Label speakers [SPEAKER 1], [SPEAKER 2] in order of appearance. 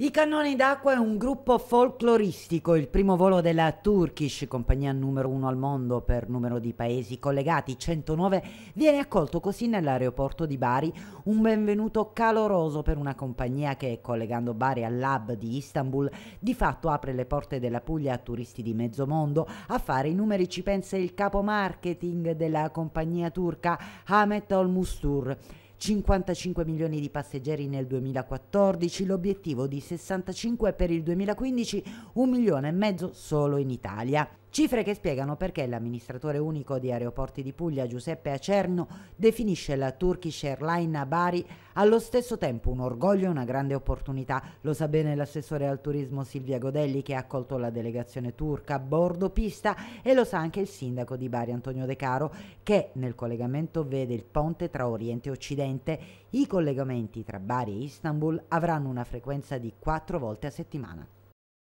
[SPEAKER 1] I Cannoni d'Acqua è un gruppo folcloristico, il primo volo della Turkish, compagnia numero uno al mondo per numero di paesi collegati, 109, viene accolto così nell'aeroporto di Bari, un benvenuto caloroso per una compagnia che, collegando Bari al all'hub di Istanbul, di fatto apre le porte della Puglia a turisti di mezzo mondo. A fare i numeri ci pensa il capo marketing della compagnia turca, Ahmet Olmustur. 55 milioni di passeggeri nel 2014, l'obiettivo di 65 per il 2015, un milione e mezzo solo in Italia. Cifre che spiegano perché l'amministratore unico di Aeroporti di Puglia Giuseppe Acerno definisce la Turkish Airline a Bari allo stesso tempo un orgoglio e una grande opportunità. Lo sa bene l'assessore al turismo Silvia Godelli che ha accolto la delegazione turca a bordo pista e lo sa anche il sindaco di Bari Antonio De Caro che nel collegamento vede il ponte tra Oriente e Occidente. I collegamenti tra Bari e Istanbul avranno una frequenza di quattro volte a settimana.